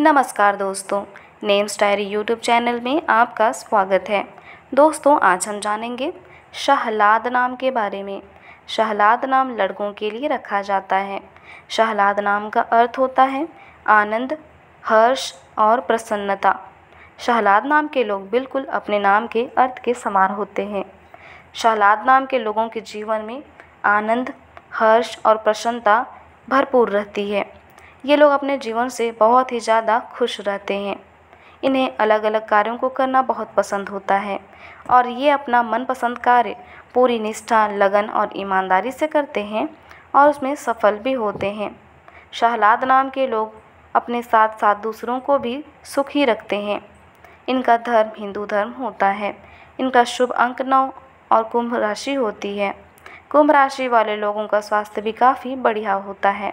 नमस्कार दोस्तों names diary YouTube channel में आपका स्वागत है दोस्तों आज हम जानेंगे शहलाद नाम के बारे में शहलाद नाम लड़कों के लिए रखा जाता है शहलाद नाम का अर्थ होता है आनंद हर्ष और प्रसन्नता शहलाद नाम के लोग बिल्कुल अपने नाम के अर्थ के समान होते हैं शहलाद नाम के लोगों के जीवन में आनंद हर्ष और प्रसन्नता भरपूर रहती है ये लोग अपने जीवन से बहुत ही ज़्यादा खुश रहते हैं इन्हें अलग अलग कार्यों को करना बहुत पसंद होता है और ये अपना मनपसंद कार्य पूरी निष्ठा लगन और ईमानदारी से करते हैं और उसमें सफल भी होते हैं शहलाद नाम के लोग अपने साथ साथ दूसरों को भी सुखी रखते हैं इनका धर्म हिंदू धर्म होता है इनका शुभ अंक नौ और कुंभ राशि होती है कुंभ राशि वाले लोगों का स्वास्थ्य भी काफ़ी बढ़िया होता है